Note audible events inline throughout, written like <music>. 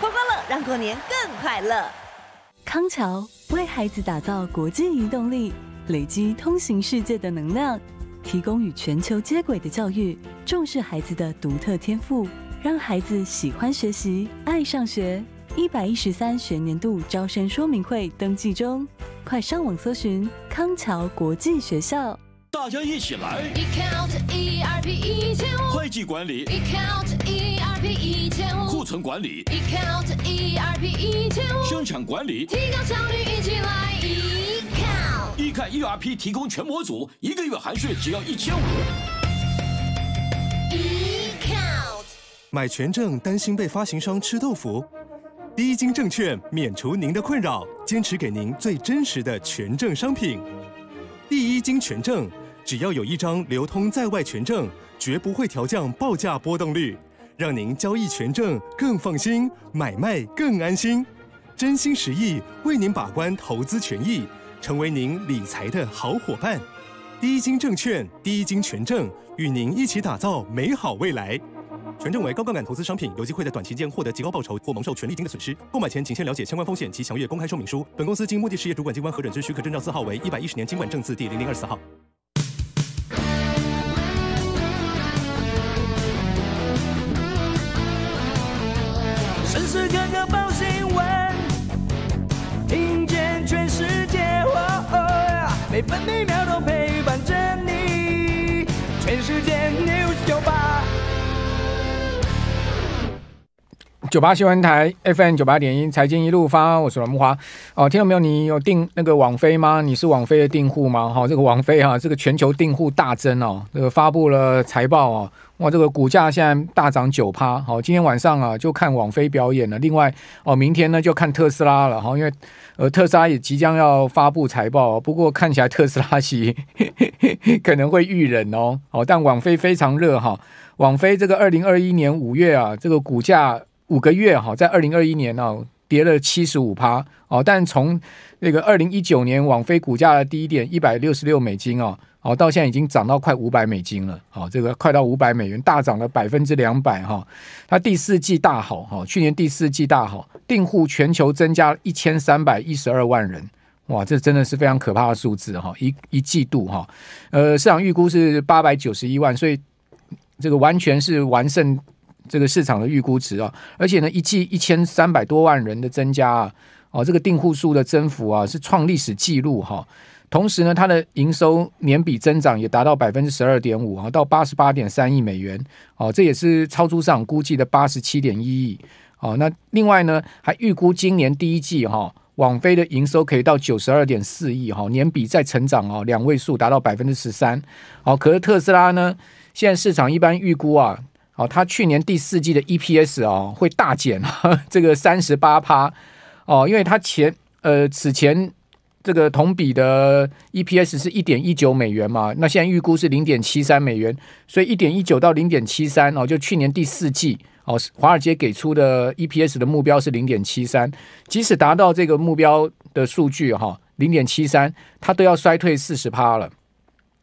光光乐让过年更快乐。康桥为孩子打造国际移动力，累积通行世界的能量，提供与全球接轨的教育，重视孩子的独特天赋，让孩子喜欢学习、爱上学。一百一十三学年度招生说明会登记中，快上网搜寻康桥国际学校。大家一起来。会计管理。库存管理，ERP c o t e 一千五，生产管理，提高效率一起来，E count。E c o ERP 提供全模组，一个月含税只要一千五。E count。买权证担心被发行商吃豆腐？第一金证券免除您的困扰，坚持给您最真实的权证商品。第一金权证，只要有一张流通在外权证，绝不会调降报价波动率。让您交易权证更放心，买卖更安心，真心实意为您把关投资权益，成为您理财的好伙伴。低金证券、低金权证，与您一起打造美好未来。权证为高杠杆投资商品，有机会在短期间获得极高报酬，或蒙受权利金的损失。购买前，请先了解相关风险及详阅公开说明书。本公司经目的事业主管机关核准之许可证照字号为一百一十年金管证字第零零二四号。They put me out 九八新闻台 FM 九八点一财经一路发，我是蓝木华。哦，听到没有？你有订那个网飞吗？你是网飞的订户吗？哈，这个网飞哈，这个全球订户大增哦。这个发布了财报哦，哇，这个股价现在大涨九趴。好，今天晚上啊，就看网飞表演了。另外哦，明天呢，就看特斯拉了。哈，因为呃，特斯拉也即将要发布财报，不过看起来特斯拉系 <laughs> 可能会遇冷哦。好，但网飞非常热哈。网飞这个二零二一年五月啊，这个股价。五个月哈，在二零二一年呢跌了七十五趴哦，但从那个二零一九年网飞股价的第一点一百六十六美金哦哦，到现在已经涨到快五百美金了哦，这个快到五百美元大涨了百分之两百哈，它第四季大好哈，去年第四季大好，订户全球增加一千三百一十二万人哇，这真的是非常可怕的数字哈，一一季度哈，呃，市场预估是八百九十一万，所以这个完全是完胜。这个市场的预估值啊，而且呢，一季一千三百多万人的增加啊，哦，这个订户数的增幅啊是创历史记录哈。同时呢，它的营收年比增长也达到百分之十二点五啊，到八十八点三亿美元哦，这也是超出上估计的八十七点一亿哦。那另外呢，还预估今年第一季哈，网飞的营收可以到九十二点四亿哈，年比再成长哦两位数达到百分之十三。好，可是特斯拉呢，现在市场一般预估啊。哦，它去年第四季的 EPS 哦会大减这个三十八趴哦，因为它前呃此前这个同比的 EPS 是一点一九美元嘛，那现在预估是零点七三美元，所以一点一九到零点七三哦，就去年第四季哦，华尔街给出的 EPS 的目标是零点七三，即使达到这个目标的数据哈零点七三，它都要衰退四十趴了。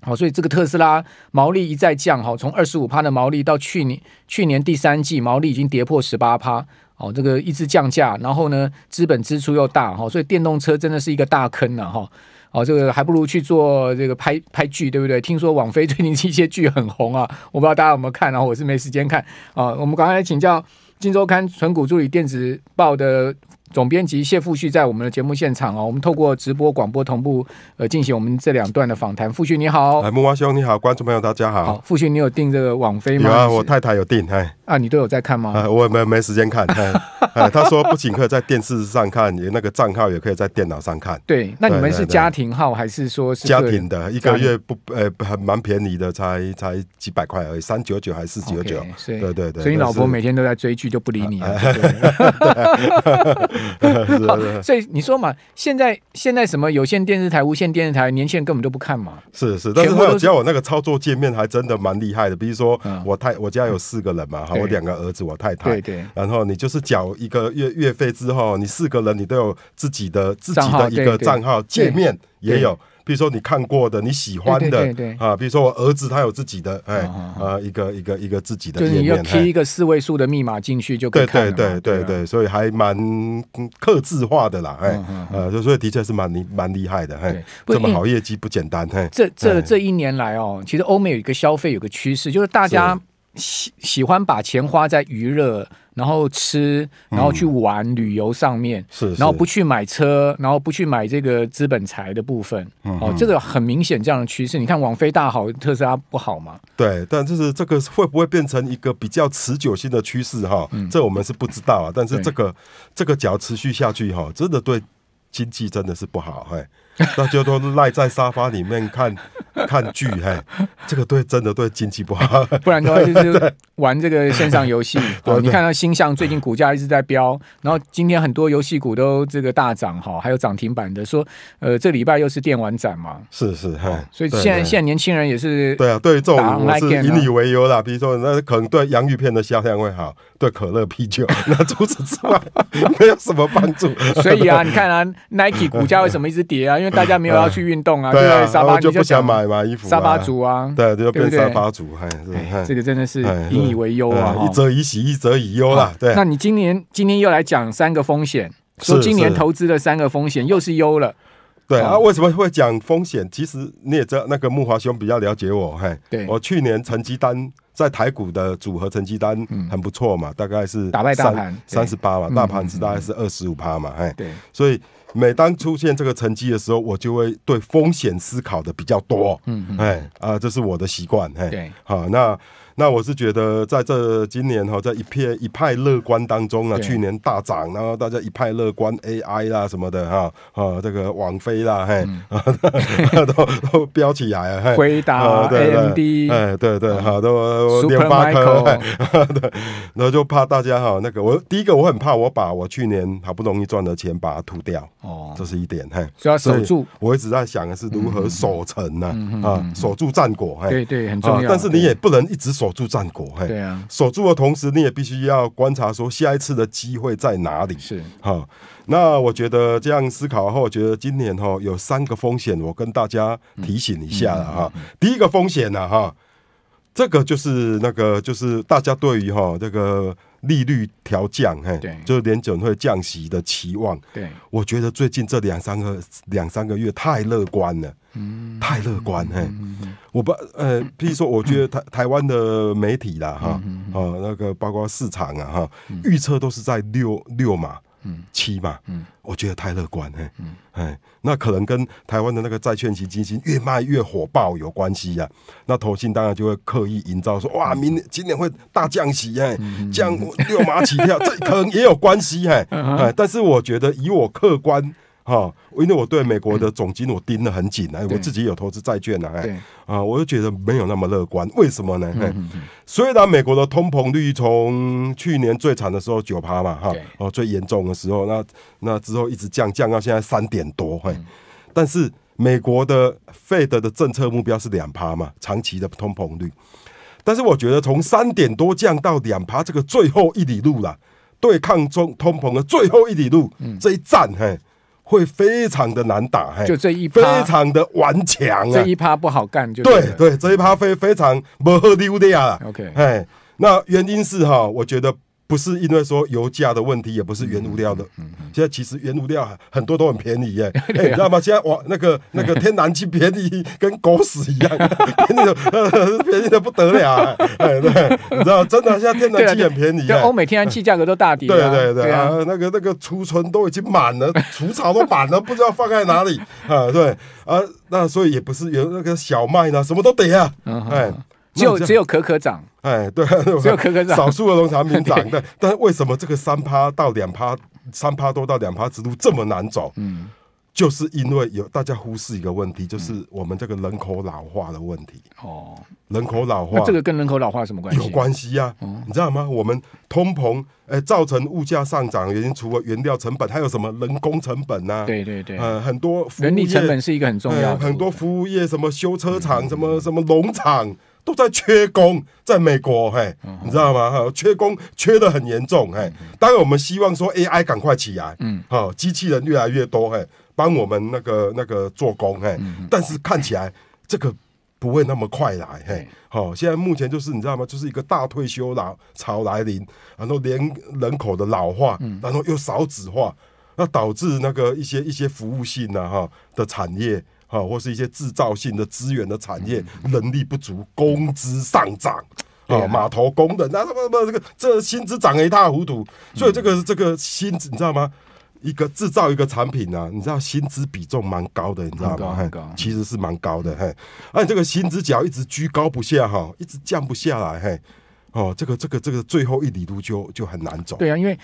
好，所以这个特斯拉毛利一再降，哈，从二十五趴的毛利到去年去年第三季毛利已经跌破十八趴，哦，这个一直降价，然后呢，资本支出又大，哈，所以电动车真的是一个大坑了，哈，哦，这个还不如去做这个拍拍剧，对不对？听说网飞最近一些剧很红啊，我不知道大家有没有看，然后我是没时间看啊。我们赶快请教金周刊纯股助理电子报的。总编辑谢富旭在我们的节目现场哦，我们透过直播广播同步呃进行我们这两段的访谈。富旭你好，哎木瓜兄你好，观众朋友大家好。好，富旭你有订这个网飞吗？有啊，我太太有订。哎啊，你都有在看吗？啊，我没没时间看。哎，<laughs> 他说不可以在电视上看，也那个账号也可以在电脑上看。对，那你们是家庭号还是说家庭的？一个月不呃还蛮便宜的，才才几百块而已，三九九还是四九九？对对对。所以你老婆每天都在追剧，就不理你了。<laughs> <laughs> 所以你说嘛，现在现在什么有线电视台、无线电视台，年轻人根本都不看嘛。是是，但是只要我那个操作界面还真的蛮厉害的。比如说，我太我家有四个人嘛，哈，我两个儿子，我太太，对对。然后你就是缴一个月月费之后，你四个人你都有自己的自己的一个账号，界面也有。比如说你看过的、你喜欢的啊，比如说我儿子他有自己的哎呃，一个一个一个自己的，对，你要贴一个四位数的密码进去就可以对对对对，所以还蛮克制化的啦，哎啊，所以的确是蛮厉蛮厉害的，哎，这么好业绩不简单。这这这一年来哦，其实欧美有一个消费有个趋势，就是大家喜喜欢把钱花在娱乐。然后吃，然后去玩旅游上面，是，然后不去买车，然后不去买这个资本财的部分，哦，这个很明显这样的趋势。你看，网飞大好，特斯拉不好嘛？对，但就是这个会不会变成一个比较持久性的趋势？哈，这我们是不知道啊。但是这个这个只要持续下去，哈，真的对经济真的是不好，嘿。<laughs> 那就都赖在沙发里面看 <laughs> 看剧，嘿，这个对真的对经济不好。<laughs> 不然的话就是玩这个线上游戏。哦，你看到星象最近股价一直在飙，然后今天很多游戏股都这个大涨哈，还有涨停板的。说，呃，这礼拜又是电玩展嘛。是是哈。所以现在现在年轻人也是对啊，对这种我是以你为由啦。比如说那可能对洋芋片的销量会好，对可乐啤酒那除此之外没有什么帮助。所以啊，你看啊，Nike 股价为什么一直跌啊？因为大家没有要去运动啊，对沙巴就不想买嘛，衣服沙巴族啊，对就变沙巴族，嗨，这个真的是引以为忧啊，一则以喜，一则以忧啦。对，那你今年今天又来讲三个风险，说今年投资的三个风险又是优了，对啊？为什么会讲风险？其实你也知，那个木华兄比较了解我，嘿，对我去年成绩单在台股的组合成绩单很不错嘛，大概是打败大盘三十八嘛，大盘子大概是二十五趴嘛，嘿，对，所以。每当出现这个成绩的时候，我就会对风险思考的比较多。嗯哎，啊，这是我的习惯。哎，对，好，那。那我是觉得，在这今年哈，在一片一派乐观当中啊，去年大涨，然后大家一派乐观，AI 啦什么的哈啊，这个网飞啦，<laughs> 都都飙起来了。回答 AMD，哎对对，好都我，u p e r m 然后就怕大家哈，那个我第一个我很怕我把我去年好不容易赚的钱把它吐掉哦，这是一点嘿，所以守住，我一直在想的是如何守成呢啊，守住战果，嘿对对很重要，但是你也不能一直守。守住战果，嘿，对啊，守住的同时，你也必须要观察说下一次的机会在哪里。是，哈。那我觉得这样思考后，我觉得今年哈有三个风险，我跟大家提醒一下了哈。第一个风险呢，哈，这个就是那个就是大家对于哈这个。利率调降，嘿，就是准会降息的期望。对，我觉得最近这两三个两三个月太乐观了，嗯，太乐观，嘿，我不，呃，譬如说，我觉得台 <coughs> 台湾的媒体啦，哈，啊，那个包括市场啊，哈，预测都是在六六嘛。七嘛，嗯，我觉得太乐观，嗯，哎，那可能跟台湾的那个债券型基金越卖越火爆有关系呀。那投信当然就会刻意营造说，哇，明年今年会大降息，哎，降六码起跳，这可能也有关系，哎，<laughs> 哎，但是我觉得以我客观。哈，因为我对美国的总金我盯得很紧啊，我自己有投资债券啊，哎，啊，我就觉得没有那么乐观，为什么呢？嘿，然美国的通膨率从去年最惨的时候九趴嘛，哈，哦，最严重的时候，那那之后一直降降到现在三点多，嘿，但是美国的费德的政策目标是两趴嘛，长期的通膨率，但是我觉得从三点多降到两趴，这个最后一里路了，对抗中通膨的最后一里路，这一站，嘿。会非常的难打，嘿，就这一趴，非常的顽强啊，这一趴不好干，就对对，这一趴非非常不丢的呀，OK，嘿，那原因是哈，我觉得。不是因为说油价的问题，也不是原物料的。嗯嗯。现在其实原物料很多都很便宜耶，<laughs> 你知道吗？现在哇，那个那个天然气便宜，跟狗屎一样，<laughs> 便宜的不得了。对对，你知道，真的在天然气很便宜，对，欧美天然气价格都大跌。对对对啊，那个那个储存都已经满了，<laughs> 储槽都满了，不知道放在哪里啊？对啊，那所以也不是有那个小麦呢，什么都得啊。嗯只有只有可可涨，哎，对，只有可可涨，少数的农产品涨 <laughs> 但但是为什么这个三趴到两趴，三趴多到两趴之路这么难走？嗯，就是因为有大家忽视一个问题，就是我们这个人口老化的问题。哦，人口老化，这个跟人口老化什么关系？有关系呀，你知道吗？我们通膨，哎，造成物价上涨，原因除了原料成本，还有什么人工成本呢？对对对，呃，很多人力成本是一个很重要，很多服务业，什么修车厂，什么什么农场。都在缺工，在美国，嘿，你知道吗？哈，缺工缺的很严重，嘿。当然，我们希望说 AI 赶快起来，嗯，哈，机器人越来越多，嘿，帮我们那个那个做工，嘿。但是看起来这个不会那么快来，嘿，好。现在目前就是你知道吗？就是一个大退休老潮来临，然后连人口的老化，然后又少子化，那导致那个一些一些服务性的哈的产业。啊，或是一些制造性的资源的产业，能力不足，工资上涨啊，码头工的那什么什么这个这薪资涨一塌糊涂，所以这个这个薪资你知道吗？一个制造一个产品呢，你知道薪资比重蛮高的，你知道吗？高其实是蛮高的，嘿，而且这个薪资只要一直居高不下，哈，一直降不下来，嘿，哦，这个这个这个最后一里路就就很难走，对啊，因为。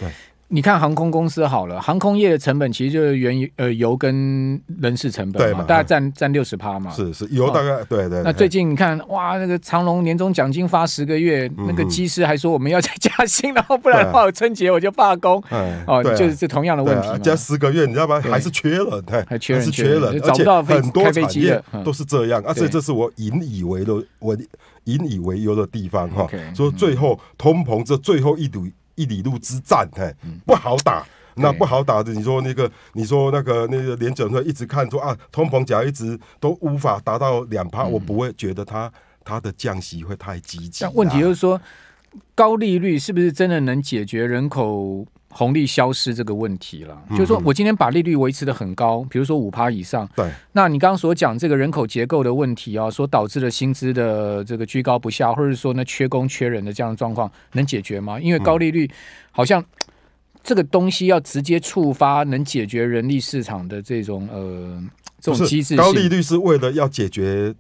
你看航空公司好了，航空业的成本其实就是原油、呃油跟人事成本，对嘛？大概占占六十趴嘛。是是，油大概对对。那最近你看，哇，那个长龙年终奖金发十个月，那个机师还说我们要再加薪，然后不然的话春节我就罢工。哦，就是这同样的问题加十个月，你知道然还是缺人，还缺人，还是缺人，不到很多产业都是这样。而且这是我引以为的，我引以为忧的地方哈。以最后通膨这最后一堵。一里路之战，嘿，不好打，那不好打的。你说那个，你说那个，那个联准会一直看说啊，通膨假一直都无法达到两趴，我不会觉得它它的降息会太积极。但问题就是说，高利率是不是真的能解决人口？红利消失这个问题了，就是说我今天把利率维持的很高，比如说五趴以上。对，那你刚刚所讲这个人口结构的问题啊，所导致的薪资的这个居高不下，或者说呢缺工缺人的这样的状况，能解决吗？因为高利率好像这个东西要直接触发能解决人力市场的这种呃这种机制。高利率是为了要解决。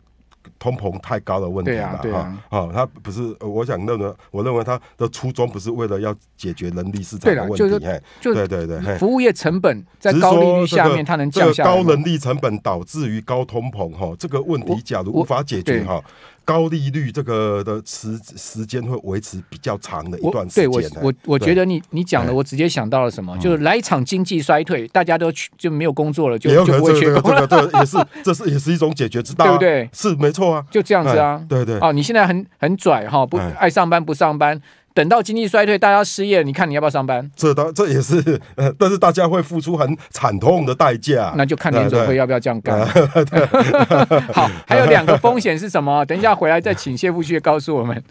通膨太高的问题了哈，啊，他不是，我想认为，我认为他的初衷不是为了要解决人力市场的问题，哎，对对对，服务业成本在高利率下面，它能降下高人力成本导致于高通膨，哈，这个问题假如无法解决，哈。高利率这个的时时间会维持比较长的一段时间。我我我觉得你你讲的，我直接想到了什么？就是来一场经济衰退，大家都去就没有工作了，就就不会缺工了。这个也是，<laughs> 这是也是一种解决之道，对不对？是没错啊，就这样子啊。对对。哦，你现在很很拽哈，不爱上班不上班。等到经济衰退，大家失业你看你要不要上班？这倒这也是，<laughs> 但是大家会付出很惨痛的代价。那就看联储会要不要这样干。<laughs> 好，还有两个风险是什么？等一下回来再请谢富旭告诉我们。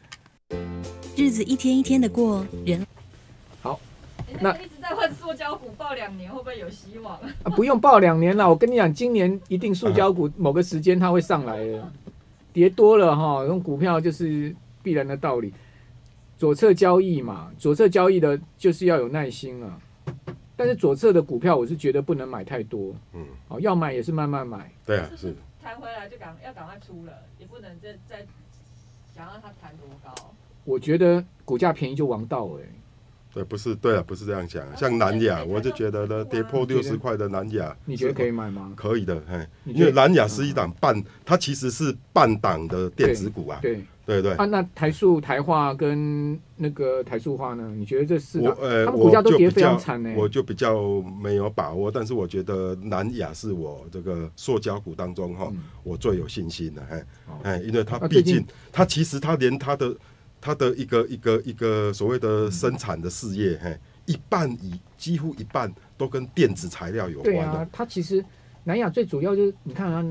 日子一天一天的过，人好。那一直在问塑胶股报两年会不会有希望？<laughs> 啊，不用报两年了，我跟你讲，今年一定塑胶股某个时间它会上来的。跌多了哈，用股票就是必然的道理。左侧交易嘛，左侧交易的就是要有耐心了。但是左侧的股票，我是觉得不能买太多。嗯，哦，要买也是慢慢买。对啊，是弹回来就赶要赶快出了，也不能再再想让它弹多高。我觉得股价便宜就王道哎。对，不是，对啊，不是这样讲。像南亚，我就觉得呢，跌破六十块的南亚，你觉得可以买吗？可以的，嘿，因为南亚是一档半，它其实是半档的电子股啊。对。对对啊，那台塑、台化跟那个台塑化呢？你觉得这四个？呃，他们股价都跌非常惨呢。我就比较没有把握，但是我觉得南亚是我这个塑胶股当中哈，我最有信心的哈，哎，因为它毕竟它其实它连它的它的一个一个一个所谓的生产的事业，嘿，一半以几乎一半都跟电子材料有关的。它其实。南亚最主要就是你看啊，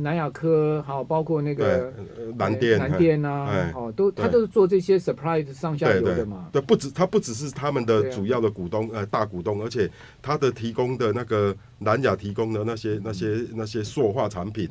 南亚科还有包括那个南电南电啊，哦，都他都是做这些 surprise 上下游的嘛。对，不止他不只是他们的主要的股东呃大股东，而且他的提供的那个南亚提供的那些那些那些塑化产品，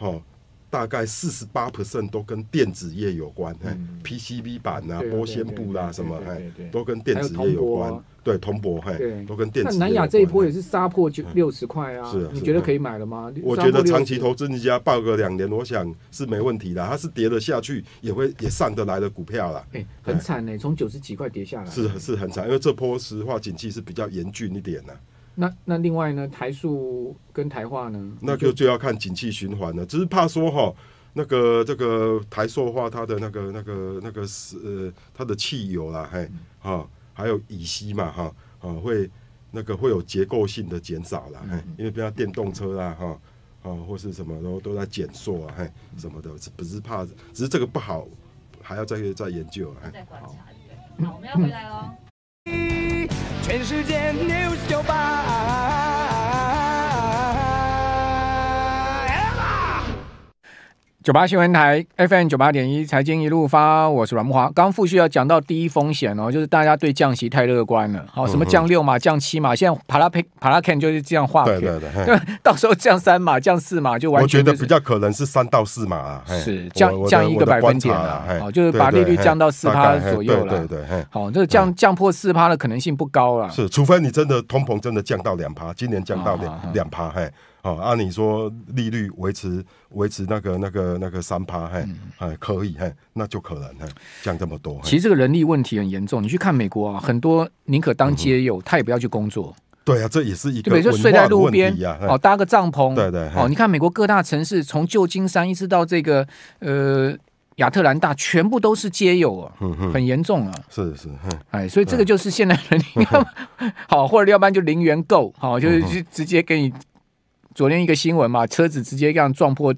哦，大概四十八 percent 都跟电子业有关，PCB 板啊、玻纤布啦什么，哎，都跟电子业有关。对，铜箔嘿，都跟电子。那南亚这一波也是杀破就六十块啊，是？你觉得可以买了吗？我觉得长期投资，你家报个两年，我想是没问题的。它是跌了下去，也会也上得来的股票啦。哎，很惨呢，从九十几块跌下来，是是很惨，因为这波石化景气是比较严峻一点呢。那那另外呢，台塑跟台化呢？那就就要看景气循环了，只是怕说哈，那个这个台塑化它的那个那个那个是它的汽油啦，嘿，哈。还有乙烯嘛哈啊会那个会有结构性的减少了，因为比如电动车啦哈啊或是什么，然后都在减缩啊嘿什么的，不是怕，只是这个不好，还要再再研究。好，我们要回来喽。九八新闻台 FM 九八点一，财经一路发，我是阮木华。刚复续要讲到第一风险哦，就是大家对降息太乐观了。好，什么降六嘛，降七嘛，现在帕拉佩帕拉肯就是这样画。对对对，因 <laughs> 到时候降三嘛，降四嘛，就完全我觉得比较可能是三到四嘛。是降降一个百分点啦，哦，就是把利率降到四趴左右了。对对对，好，这降降破四趴的可能性不高了。是，除非你真的通膨真的降到两趴，今年降到两两趴，嘿。啊，按你说，利率维持维持那个那个那个三趴，嘿，哎，可以，嘿，那就可能，嘿，降这么多。其实这个人力问题很严重，你去看美国啊，很多宁可当街友，他也不要去工作。对啊，这也是一个。就睡在路边哦，搭个帐篷。对对。哦，你看美国各大城市，从旧金山一直到这个呃亚特兰大，全部都是街友啊，很严重啊。是是，哎，所以这个就是现在人力。<laughs> 好，或者要不然就零元购，好，就是直接给你。昨天一个新闻嘛，车子直接这样撞破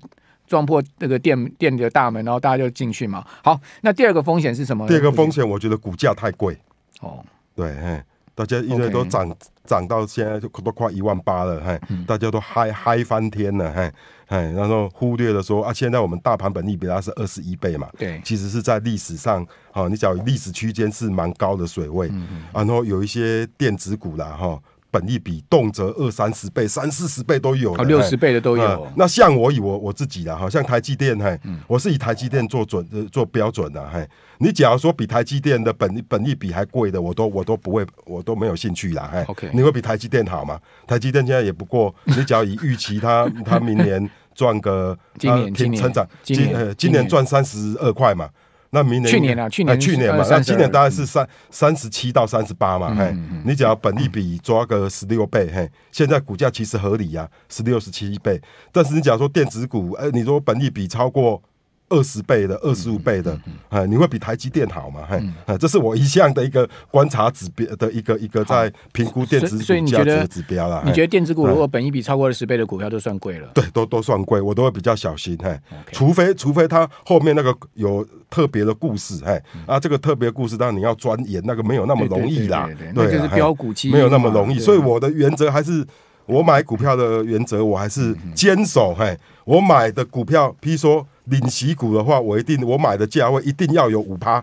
撞破那个店店的大门，然后大家就进去嘛。好，那第二个风险是什么？第二个风险，我觉得股价太贵。哦，对，嘿，大家因为都涨涨到现在就都快一万八了，嘿，大家都嗨嗨翻天了，嘿，嘿，然后忽略了说啊，现在我们大盘本利比它是二十一倍嘛，对，其实是在历史上啊，你讲历史区间是蛮高的水位，然后有一些电子股啦，哈。本益比动辄二三十倍、三四十倍都有，六十倍的都有。那像我以我我自己啦，好像台积电，嘿，我是以台积电做准、做标准的，嘿。你假如说比台积电的本本益比还贵的，我都我都不会，我都没有兴趣啦，嘿。你会比台积电好吗？台积电现在也不过，你只要以预期，它它明年赚个，今年今年长，今呃今年赚三十二块嘛。那明年去年啊，去年去年嘛，那今年大概是三三十七到三十八嘛，嘿，你要本利比抓个十六倍，嘿，现在股价其实合理呀，十六十七倍，但是你假如说电子股，哎，你说本利比超过。二十倍的，二十五倍的，哎，你会比台积电好嘛？哎，这是我一向的一个观察指标的一个一个在评估电子股价值的指标啦。你觉得电子股如果本一比超过二十倍的股票都算贵了？对，都都算贵，我都会比较小心。哎，除非除非它后面那个有特别的故事，哎，啊，这个特别故事当然你要钻研，那个没有那么容易啦。对，就是标股期没有那么容易。所以我的原则还是我买股票的原则，我还是坚守。嘿，我买的股票，譬如说。领息股的话，我一定我买的价位一定要有五趴，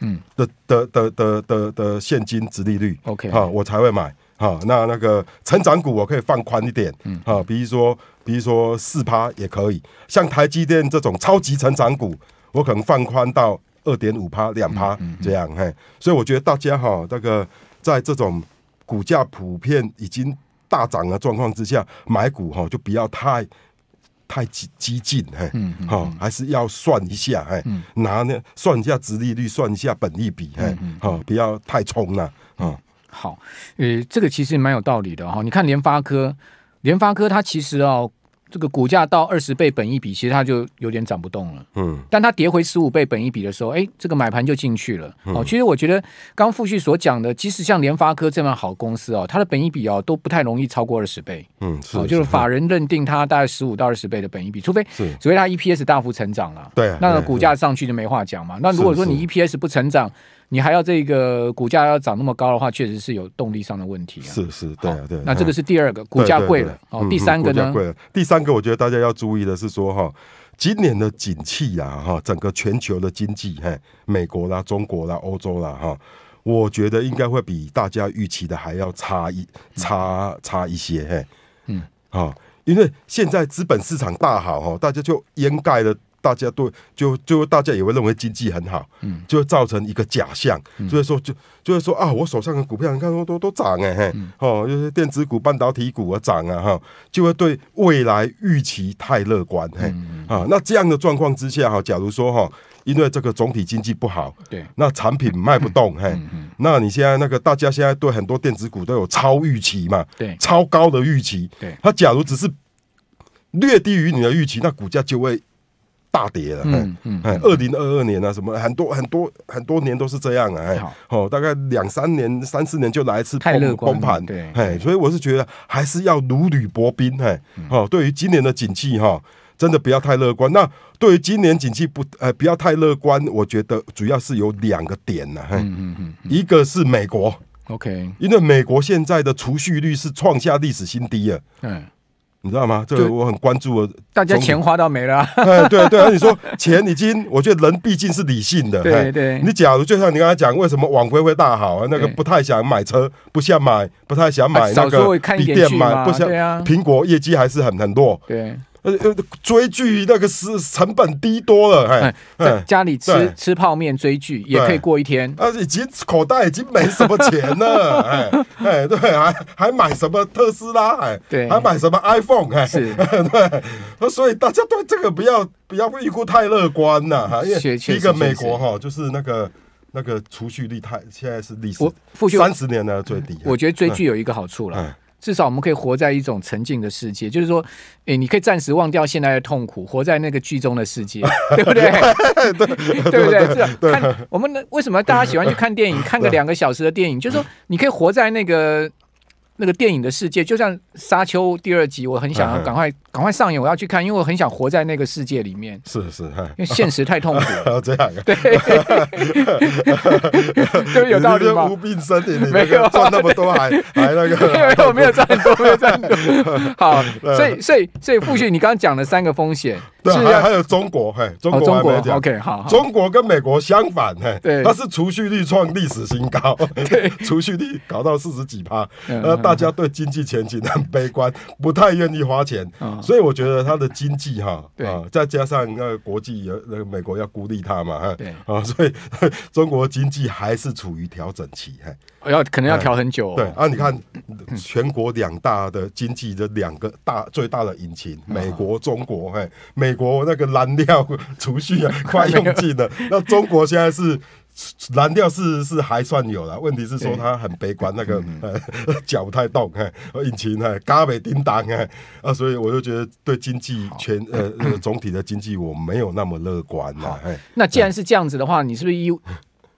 嗯的的的的的的现金值利率，OK 啊，我才会买啊。那那个成长股我可以放宽一点，嗯啊，比如说比如说四趴也可以，像台积电这种超级成长股，我可能放宽到二点五趴两趴这样。嘿，所以我觉得大家哈，那个在这种股价普遍已经大涨的状况之下买股哈，就不要太。太激激进，嘿，好，还是要算一下，嘿，拿呢，算一下殖利率，算一下本利比，嘿，好，不要太冲了，嗯，好，呃，这个其实蛮有道理的哈，你看联发科，联发科它其实哦。这个股价到二十倍本一比，其实它就有点涨不动了。嗯，但它跌回十五倍本一比的时候，哎，这个买盘就进去了。哦，其实我觉得刚复旭所讲的，即使像联发科这么好公司哦，它的本一比哦都不太容易超过二十倍。嗯，是，就是法人认定它大概十五到二十倍的本一比，除非除非它 EPS 大幅成长了，对，那个股价上去就没话讲嘛。那如果说你 EPS 不成长，你还要这个股价要涨那么高的话，确实是有动力上的问题啊。是是，对对。那这个是第二个，股价贵了。哦，第三个呢？了。第三个，我觉得大家要注意的是说哈，今年的景气呀哈，整个全球的经济，嘿，美国啦、中国啦、欧洲啦哈，我觉得应该会比大家预期的还要差一差差一些。嘿，嗯啊，因为现在资本市场大好哈，大家就掩盖了。大家都就就大家也会认为经济很好，嗯，就会造成一个假象，就以说就就会说啊，我手上的股票你看都都都涨哎，哦，就是电子股、半导体股啊涨啊哈，就会对未来预期太乐观，嘿，啊，那这样的状况之下哈，假如说哈，因为这个总体经济不好，对，那产品卖不动，嘿，那你现在那个大家现在对很多电子股都有超预期嘛，对，超高的预期，对，它假如只是略低于你的预期，那股价就会。大跌了，嗯嗯，二零二二年啊，什么很多很多很多年都是这样啊，好，大概两三年、三四年就来一次崩崩盘，对，哎，所以我是觉得还是要如履薄冰，哎，好，对于今年的景气哈，真的不要太乐观。那对于今年景气不呃不要太乐观，我觉得主要是有两个点呢，嗯嗯嗯，一个是美国，OK，因为美国现在的储蓄率是创下历史新低了，嗯。你知道吗？这个我很关注大家钱花到没了。哎，对对你说钱已经，我觉得人毕竟是理性的。对对。你假如就像你刚才讲，为什么网飞会大好啊？那个不太想买车，不想买，不太想买那个。笔电买，不想。苹果业绩还是很很弱。对。呃呃，追剧那个是成本低多了，哎，在家里吃吃泡面追剧也可以过一天。而且已经口袋已经没什么钱了，<laughs> 哎哎，对，还还买什么特斯拉？哎，对，还买什么 iPhone？哎，是，<laughs> 对。所以大家对这个不要不要预估太乐观了哈，因为一个美国哈，就是那个那个储蓄率太现在是历史三十年的最低。我觉得追剧有一个好处了。至少我们可以活在一种沉浸的世界，就是说，哎，你可以暂时忘掉现在的痛苦，活在那个剧中的世界，<laughs> 对不对？对对 <laughs> 对，是。看我们为什么大家喜欢去看电影，<laughs> 看个两个小时的电影，就是说，你可以活在那个。那个电影的世界，就像《沙丘》第二集，我很想要赶快赶快上演，我要去看，因为我很想活在那个世界里面。是是，因为现实太痛苦。<laughs> 这样 <laughs> 对，就 <laughs> 有道理吗？病没有赚那么多，还还那个没有没有赚很多，没有赚。好，所以所以所以，傅旭，你刚刚讲了三个风险。对，还有还有中国，嘿，中国中国讲。O K，好，中国跟美国相反，嘿，对，它是储蓄率创历史新高，对，储蓄率搞到四十几趴，呃，大家对经济前景很悲观，不太愿意花钱，所以我觉得它的经济哈，对，再加上那个国际有那个美国要孤立它嘛，哈，对，啊，所以 <laughs> 中国经济还是处于调整期，嘿，要可能要调很久。对，啊，你看全国两大的经济的两个大最大的引擎，美国、中国，嘿，美。美国那个燃料储蓄啊，<laughs> 快用尽了。那中国现在是蓝调是是还算有了，问题是说它很悲观，那个 <laughs> 脚不太动，哎，引擎哎嘎嘣叮当哎，啊，所以我就觉得对经济全呃总体的经济我没有那么乐观了。那既然是这样子的话，你是不是又？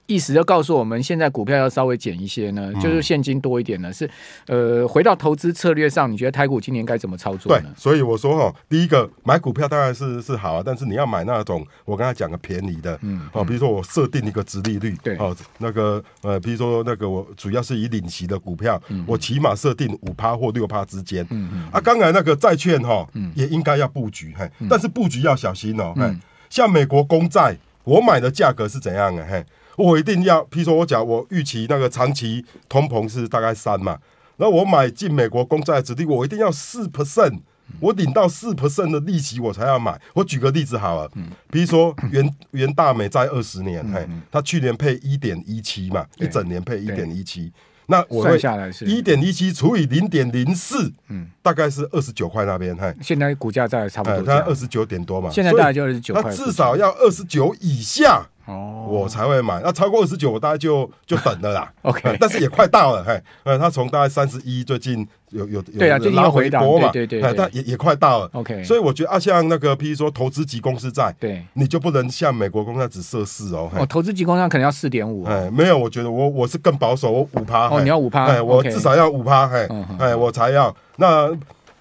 意思就告诉我们，现在股票要稍微减一些呢，就是现金多一点呢。是，呃，回到投资策略上，你觉得台股今年该怎么操作呢？对，所以我说哈，第一个买股票当然是是好啊，但是你要买那种我刚才讲的便宜的，嗯，哦，比如说我设定一个殖利率，对，哦，那个呃，比如说那个我主要是以领息的股票，我起码设定五趴或六趴之间，嗯嗯。啊，刚才那个债券哈，也应该要布局，嘿，但是布局要小心哦，嘿，像美国公债，我买的价格是怎样的，嘿？我一定要，譬如说我讲，我预期那个长期通膨是大概三嘛，那我买进美国公债子基我一定要四 percent，我领到四 percent 的利息我才要买。我举个例子好了，譬如说原原大美债二十年，嘿，它去年配一点一七嘛，一整年配一点一七，那我算下来是，一点一七除以零点零四，嗯，大概是二十九块那边，嘿，现在股价在差不多，它二十九点多嘛，现在大概就十九块，至少要二十九以下。哦，我才会买。那超过二十九，我大概就就等了啦。<laughs> OK，<laughs> 但是也快到了，嘿，呃，它从大概三十一，最近有有有对啊，拉回波嘛，对对对，但也也快到了。OK，所以我觉得啊，像那个，譬如说投资级公司在对，你就不能像美国公司只设四哦，哦，投资级公司可能要四点五哎，没有，我觉得我我是更保守，我五趴哦，你要五趴，哎，我至少要五趴，嘿，哎，我才要那。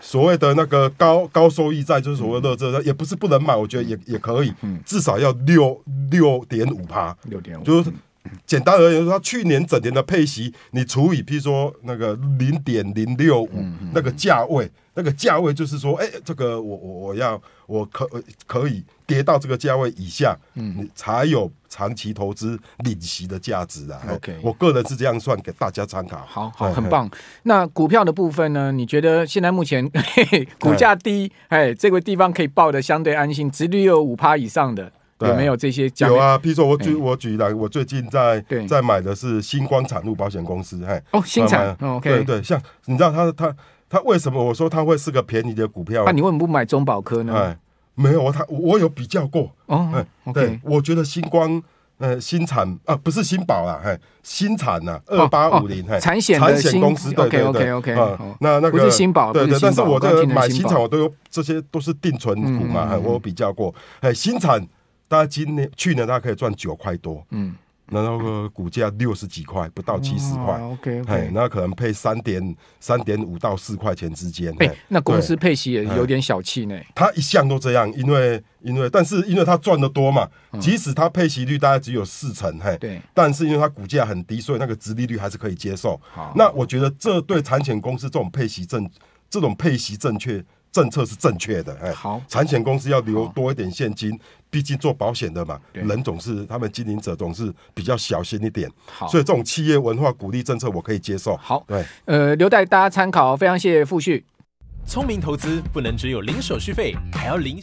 所谓的那个高高收益债，就是所谓的这债，也不是不能买，我觉得也也可以，至少要六六点五趴，六点五，就是。简单而言，他去年整年的配息，你除以，譬如说那个零点零六五那个价位，那个价位就是说，哎，这个我我我要，我可可以跌到这个价位以下，嗯，你才有长期投资领息的价值啊。OK，我个人是这样算，给大家参考。好，好，很棒。那股票的部分呢？你觉得现在目前嘿 <laughs> 股价低，哎，这个地方可以抱的相对安心，直率有五趴以上的。有没有这些？有啊，譬如说，我举我举来，我最近在在买的是新光产路保险公司，哎哦，新产，OK，对对，像你知道他他他为什么我说他会是个便宜的股票？那你为什么不买中保科呢？哎，没有我他我有比较过，哦对，我觉得新光呃新产啊不是新保啦，哎新产呐二八五零产险产险公司，对对对，OK，那那个不是新保，对对，但是我这买新产我都有这些都是定存股嘛，我比较过，哎新产。家今年、去年家可以赚九块多，嗯，那那个股价六十几块，不到七十块，OK，哎，那可能配三点、三点五到四块钱之间，哎，那公司配息也有点小气呢。他一向都这样，因为因为但是因为他赚的多嘛，即使他配息率大概只有四成，嘿，对，但是因为他股价很低，所以那个殖利率还是可以接受。好，那我觉得这对产险公司这种配息正、这种配息正确。政策是正确的，哎，好，产险公司要留多一点现金，毕竟做保险的嘛，人总是他们经营者总是比较小心一点，好，所以这种企业文化鼓励政策我可以接受，好，对，呃，留待大家参考，非常谢谢傅旭，聪明投资不能只有零手续费，还要零。